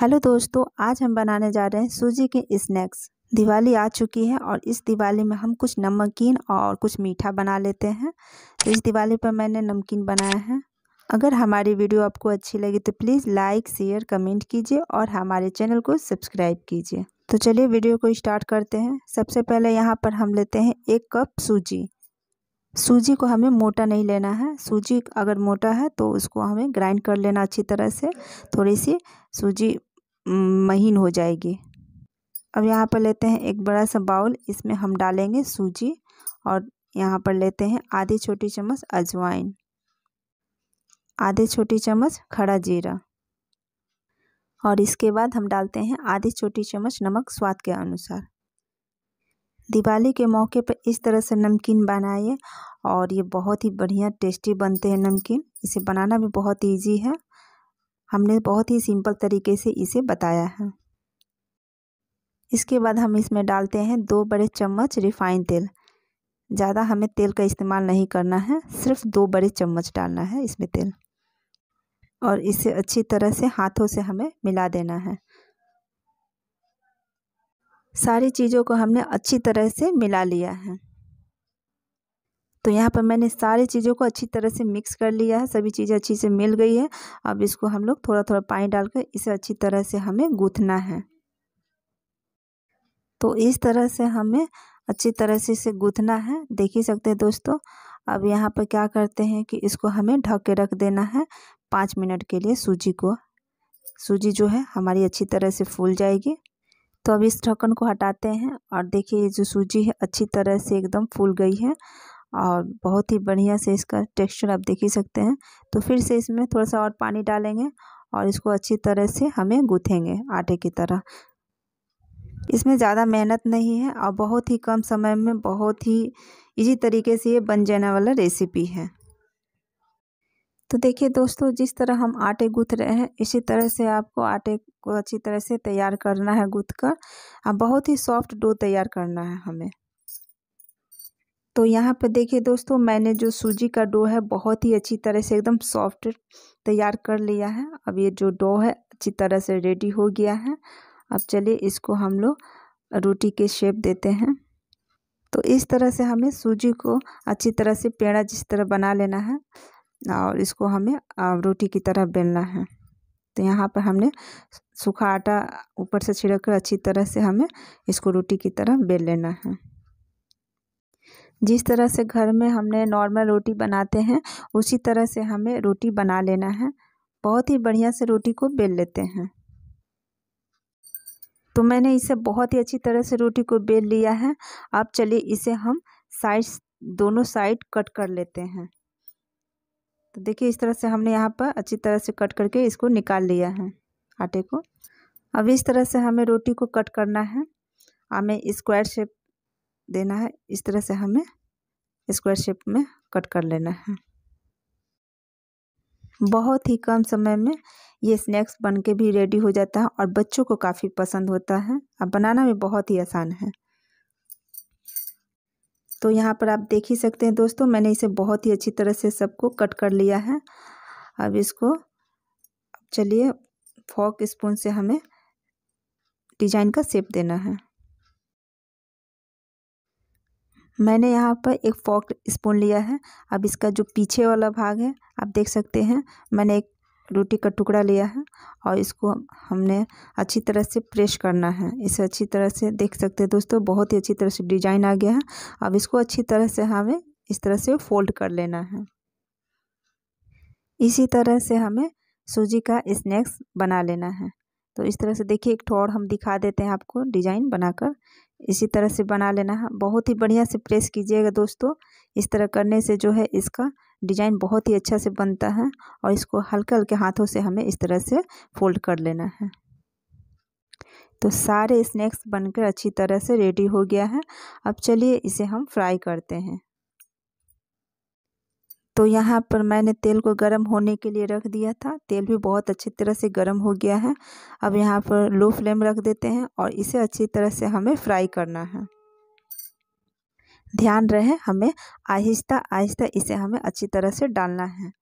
hello दोस्तों आज हम बनाने जा रहे हैं सूजी के स्नैक्स दिवाली आ चुकी है और इस दिवाली में हम कुछ नमकीन और कुछ मीठा बना लेते हैं तो इस दिवाली पर मैंने नमकीन बनाया है अगर हमारी वीडियो आपको अच्छी लगी तो प्लीज़ लाइक शेयर कमेंट कीजिए और हमारे चैनल को सब्सक्राइब कीजिए तो चलिए वीडियो को स्टार्ट करते हैं सबसे पहले यहाँ पर हम लेते हैं एक कप सूजी सूजी को हमें मोटा नहीं लेना है सूजी अगर मोटा है तो उसको हमें ग्राइंड कर लेना अच्छी तरह से थोड़ी सी सूजी महीन हो जाएगी अब यहाँ पर लेते हैं एक बड़ा सा बाउल इसमें हम डालेंगे सूजी और यहाँ पर लेते हैं आधी छोटी चम्मच अजवाइन आधे छोटी चम्मच खड़ा जीरा और इसके बाद हम डालते हैं आधी छोटी चम्मच नमक स्वाद के अनुसार दिवाली के मौके पर इस तरह से नमकीन बनाइए और ये बहुत ही बढ़िया टेस्टी बनते हैं नमकीन इसे बनाना भी बहुत ईजी है हमने बहुत ही सिंपल तरीके से इसे बताया है इसके बाद हम इसमें डालते हैं दो बड़े चम्मच रिफाइन तेल ज़्यादा हमें तेल का इस्तेमाल नहीं करना है सिर्फ दो बड़े चम्मच डालना है इसमें तेल और इसे अच्छी तरह से हाथों से हमें मिला देना है सारी चीज़ों को हमने अच्छी तरह से मिला लिया है तो यहाँ पर मैंने सारी चीज़ों को अच्छी तरह से मिक्स कर लिया है सभी चीज़ें अच्छी से मिल गई है अब इसको हम लोग थोड़ा थोड़ा पानी डालकर इसे अच्छी तरह से हमें गूँथना है तो इस तरह से हमें अच्छी तरह से इसे गूँथना है देख ही सकते हैं दोस्तों अब यहाँ पर क्या करते हैं कि इसको हमें ढक के रख देना है पाँच मिनट के लिए सूजी को सूजी जो है हमारी अच्छी तरह से फूल जाएगी तो अब इस ढक्कन को हटाते हैं और देखिए ये जो सूजी है अच्छी तरह से एकदम फूल गई है और बहुत ही बढ़िया से इसका टेक्सचर आप देख ही सकते हैं तो फिर से इसमें थोड़ा सा और पानी डालेंगे और इसको अच्छी तरह से हमें गूँथेंगे आटे की तरह इसमें ज़्यादा मेहनत नहीं है और बहुत ही कम समय में बहुत ही इजी तरीके से ये बन जाने वाला रेसिपी है तो देखिए दोस्तों जिस तरह हम आटे गूँथ रहे हैं इसी तरह से आपको आटे को अच्छी तरह से तैयार करना है गूँथ कर और बहुत ही सॉफ्ट डो तैयार करना है हमें तो यहाँ पर देखिए दोस्तों मैंने जो सूजी का डो है बहुत ही अच्छी तरह से एकदम सॉफ्ट तैयार कर लिया है अब ये जो डो है अच्छी तरह से रेडी हो गया है अब चलिए इसको हम लोग रोटी के शेप देते हैं तो इस तरह से हमें सूजी को अच्छी तरह से पेड़ा जिस तरह बना लेना है और इसको हमें रोटी की तरह बेलना है तो यहाँ पर हमने सूखा आटा ऊपर से छिड़क कर अच्छी तरह से हमें इसको रोटी की तरह बेल लेना है जिस तरह से घर में हमने नॉर्मल रोटी बनाते हैं उसी तरह से हमें रोटी बना लेना है बहुत ही बढ़िया से रोटी को बेल लेते हैं तो मैंने इसे बहुत ही अच्छी तरह से रोटी को बेल लिया है अब चलिए इसे हम साइड दोनों साइड कट कर लेते हैं तो देखिए इस तरह से हमने यहाँ पर अच्छी तरह से कट करके इसको निकाल लिया है आटे को अब इस तरह से हमें रोटी को कट करना है हमें स्क्वायर शेप देना है इस तरह से हमें स्क्वायर शेप में कट कर लेना है बहुत ही कम समय में ये स्नैक्स बन के भी रेडी हो जाता है और बच्चों को काफ़ी पसंद होता है अब बनाना भी बहुत ही आसान है तो यहाँ पर आप देख ही सकते हैं दोस्तों मैंने इसे बहुत ही अच्छी तरह से सबको कट कर लिया है अब इसको चलिए फॉक स्पून से हमें डिजाइन का शेप देना है मैंने यहाँ पर एक फोक स्पून लिया है अब इसका जो पीछे वाला भाग है आप देख सकते हैं मैंने एक रोटी का टुकड़ा लिया है और इसको हमने अच्छी तरह से प्रेस करना है इसे अच्छी तरह से देख सकते हैं दोस्तों बहुत ही अच्छी तरह से डिजाइन आ गया है अब इसको अच्छी तरह से हमें इस तरह से फोल्ड कर लेना है इसी तरह से हमें सूजी का स्नैक्स बना लेना है तो इस तरह से देखिए एक ठोर हम दिखा देते हैं आपको डिजाइन बनाकर इसी तरह से बना लेना है हाँ, बहुत ही बढ़िया से प्रेस कीजिएगा दोस्तों इस तरह करने से जो है इसका डिजाइन बहुत ही अच्छा से बनता है और इसको हल्के हल्के हाथों से हमें इस तरह से फोल्ड कर लेना है तो सारे स्नैक्स बनकर अच्छी तरह से रेडी हो गया है अब चलिए इसे हम फ्राई करते हैं तो यहाँ पर मैंने तेल को गर्म होने के लिए रख दिया था तेल भी बहुत अच्छी तरह से गर्म हो गया है अब यहाँ पर लो फ्लेम रख देते हैं और इसे अच्छी तरह से हमें फ्राई करना है ध्यान रहे हमें आहिस्ता आहिस्ता इसे हमें अच्छी तरह से डालना है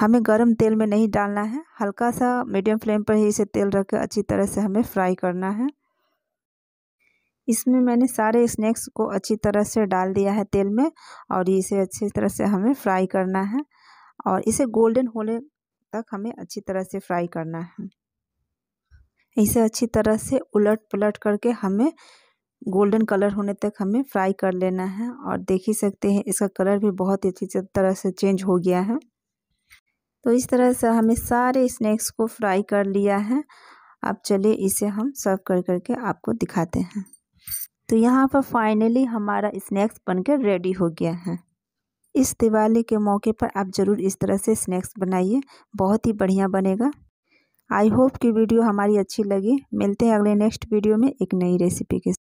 हमें गरम तेल में नहीं डालना है हल्का सा मीडियम फ्लेम पर ही इसे तेल रख कर अच्छी तरह से हमें फ्राई करना है इसमें मैंने सारे स्नैक्स को अच्छी तरह से डाल दिया है तेल में और इसे अच्छी तरह से हमें फ्राई करना है और इसे गोल्डन होने तक हमें अच्छी तरह से फ्राई करना है इसे अच्छी तरह से उलट पलट करके हमें गोल्डन कलर होने तक हमें फ्राई कर लेना है और देख ही सकते हैं इसका कलर भी बहुत ही अच्छी तरह से चेंज हो गया है तो इस तरह से हमें सारे स्नैक्स को फ्राई कर लिया है अब चलिए इसे हम सर्व कर करके आपको दिखाते हैं तो यहाँ पर फाइनली हमारा स्नैक्स बनकर रेडी हो गया है इस दिवाली के मौके पर आप ज़रूर इस तरह से स्नैक्स बनाइए बहुत ही बढ़िया बनेगा आई होप कि वीडियो हमारी अच्छी लगी मिलते हैं अगले नेक्स्ट वीडियो में एक नई रेसिपी के